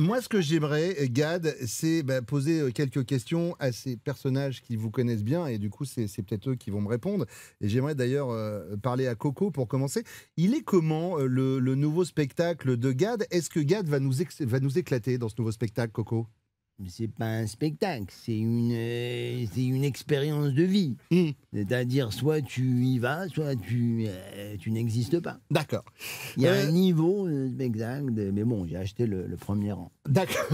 moi, ce que j'aimerais, Gad, c'est bah, poser euh, quelques questions à ces personnages qui vous connaissent bien, et du coup, c'est peut-être eux qui vont me répondre. Et j'aimerais d'ailleurs euh, parler à Coco pour commencer. Il est comment euh, le, nouveau spectacle de Gad Est-ce que Gad va nous, va nous éclater dans ce nouveau spectacle, Coco c'est pas un spectacle, c'est une, euh, une expérience de vie. Hmm. C'est-à-dire, soit tu y vas, soit euh, tu, n'existes pas. D'accord. Il y a un euh, niveau de mais bon, j'ai acheté le, premier rang. D'accord.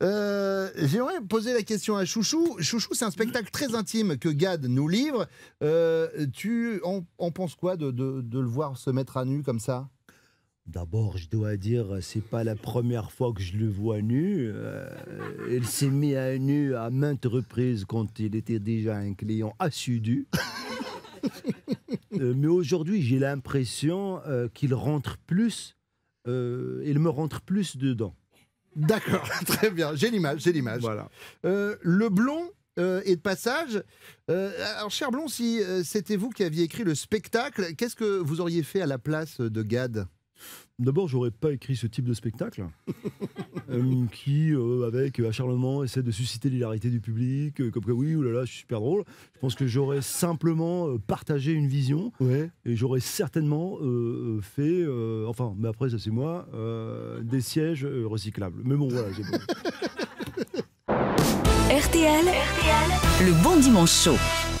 J'aimerais poser la question à Chouchou. Chouchou, c'est un spectacle très intime que Gad nous livre. tu, en, penses quoi de le voir se mettre à nu comme ça D'abord, je dois dire, c'est pas la première fois que je le vois nu. Euh, il s'est mis à nu à maintes reprises quand il était déjà un client assidu. Euh, mais aujourd'hui, j'ai l'impression euh, qu'il rentre plus, il me rentre plus dedans. D'accord, très bien. J'ai l'image, j'ai l'image. Voilà. le blond, est de passage. alors, cher Blond, si c'était vous qui aviez écrit le spectacle, qu'est-ce que vous auriez fait à la place de Gad D'abord, j'aurais pas écrit ce type de spectacle euh, qui, euh, avec acharnement, essaie de susciter l'hilarité du public, euh, comme que oui, oulala, oh je suis super drôle. Je pense que j'aurais simplement partagé une vision et j'aurais certainement fait, enfin, mais après, ça c'est moi, des sièges recyclables. Mais bon, voilà, j'ai RTL, RTL, le bon dimanche chaud.